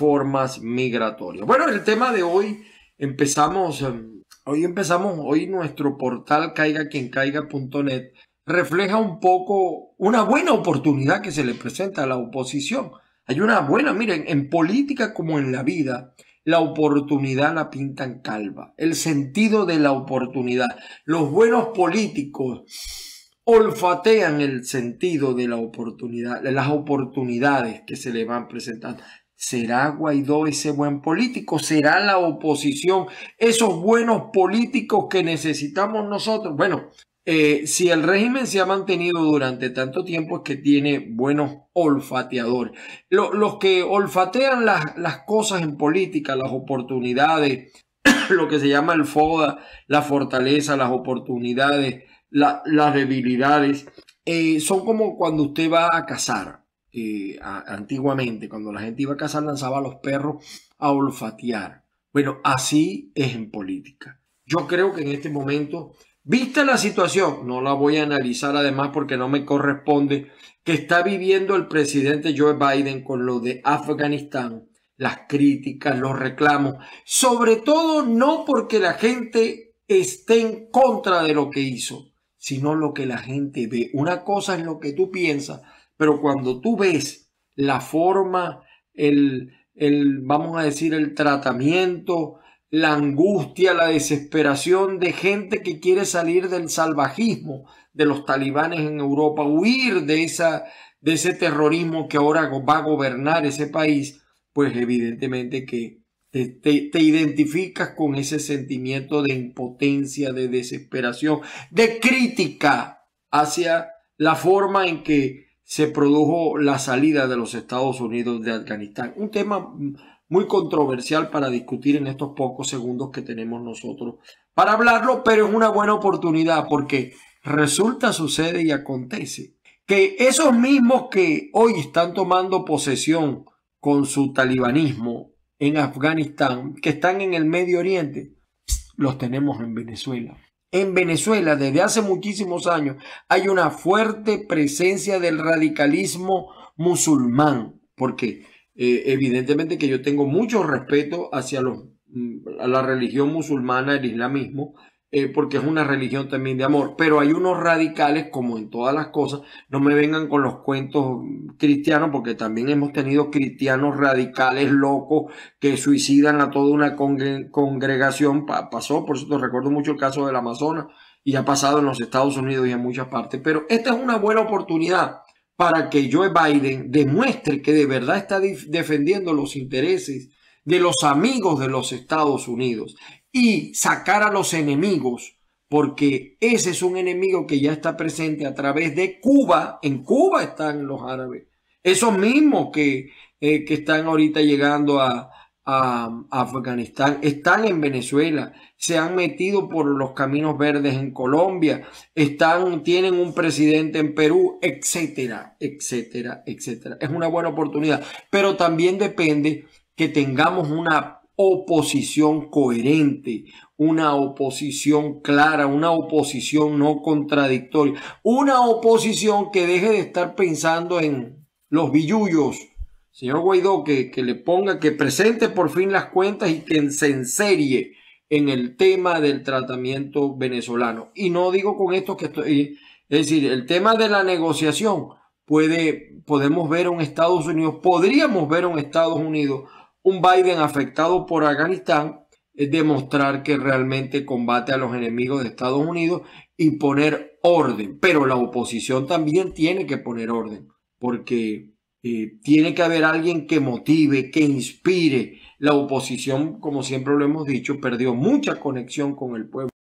formas migratorias. Bueno, el tema de hoy empezamos, em, hoy empezamos, hoy nuestro portal caiga quien refleja un poco una buena oportunidad que se le presenta a la oposición. Hay una buena, miren, en política como en la vida, la oportunidad la pintan calva. El sentido de la oportunidad. Los buenos políticos olfatean el sentido de la oportunidad, las oportunidades que se le van presentando. ¿Será Guaidó ese buen político? ¿Será la oposición esos buenos políticos que necesitamos nosotros? Bueno, eh, si el régimen se ha mantenido durante tanto tiempo es que tiene buenos olfateadores. los que olfatean las, cosas en política, las oportunidades, lo que se llama el FODA, la fortaleza, las oportunidades, las debilidades, eh, son como cuando usted va a cazar eh, antiguamente, cuando la gente iba a cazar, lanzaba a los perros a olfatear. Bueno, así es en política. Yo creo que en este momento, vista la situación, no la voy a analizar además porque no me corresponde, que está viviendo el presidente Joe Biden con lo de Afganistán, las críticas, los reclamos, sobre todo no porque la gente esté en contra de lo que hizo, sino lo que la gente ve. Una cosa es lo que tú piensas pero cuando tú ves la forma, el, vamos a decir, el tratamiento, la angustia, la desesperación de gente que quiere salir del salvajismo de los talibanes en Europa, huir de, esa, de ese terrorismo que ahora va a gobernar ese país, pues evidentemente que te identificas con ese sentimiento de impotencia, de desesperación, de crítica hacia la forma en que se produjo la salida de los Estados Unidos de Afganistán. Un tema muy controversial para discutir en estos pocos segundos que tenemos nosotros para hablarlo, pero es una buena oportunidad porque resulta, sucede y acontece que esos mismos que hoy están tomando posesión con su talibanismo en Afganistán, que están en el Medio Oriente, los tenemos en Venezuela. En Venezuela, desde hace muchísimos años, hay una fuerte presencia del radicalismo musulmán, porque eh, evidentemente que yo tengo mucho respeto hacia mm, a la religión musulmana, el islamismo, eh, porque es una religión también de amor. Pero hay unos radicales, como en todas las cosas, no me vengan con los cuentos mm, cristianos, porque también hemos tenido cristianos radicales locos que suicidan a toda una congregación. pasó, por cierto, recuerdo mucho el caso del Amazonas y ha pasado en los Estados Unidos y en muchas partes. Pero esta es una buena oportunidad para que Joe Biden demuestre que de verdad está defendiendo los intereses de los amigos de los Estados Unidos y sacar a los enemigos, porque ese es un enemigo que ya está presente a través de Cuba. En Cuba están los árabes, esos mismos que, eh, están ahorita llegando a, a Afganistán, están en Venezuela, se han metido por los caminos verdes en Colombia, están, tienen un presidente en Perú, etcétera, etcétera, etcétera. Es una buena oportunidad, pero también depende que tengamos una oposición coherente, una oposición clara, una oposición no contradictoria, una oposición que deje de estar pensando en los billullos. Señor Guaidó, que, que le ponga, que presente por fin las cuentas y que se enserie en el tema del tratamiento venezolano. Y no digo con esto que estoy, es decir, el tema de la negociación puede, podemos ver un Estados Unidos, podríamos ver un Estados Unidos un Biden afectado por Afganistán es demostrar que realmente combate a los enemigos de Estados Unidos y poner orden. Pero la oposición también tiene que poner orden, porque eh, tiene que haber alguien que motive, que inspire. La oposición, como siempre lo hemos dicho, perdió mucha conexión con el pueblo.